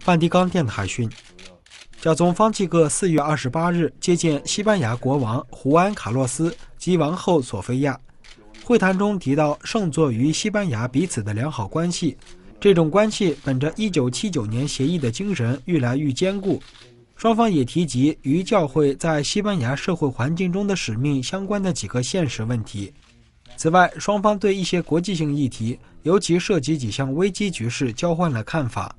梵蒂冈电台讯：教宗方济各四月二十八日接见西班牙国王胡安·卡洛斯及王后索菲亚，会谈中提到圣座与西班牙彼此的良好关系，这种关系本着一九七九年协议的精神愈来愈坚固。双方也提及与教会在西班牙社会环境中的使命相关的几个现实问题。此外，双方对一些国际性议题，尤其涉及几项危机局势，交换了看法。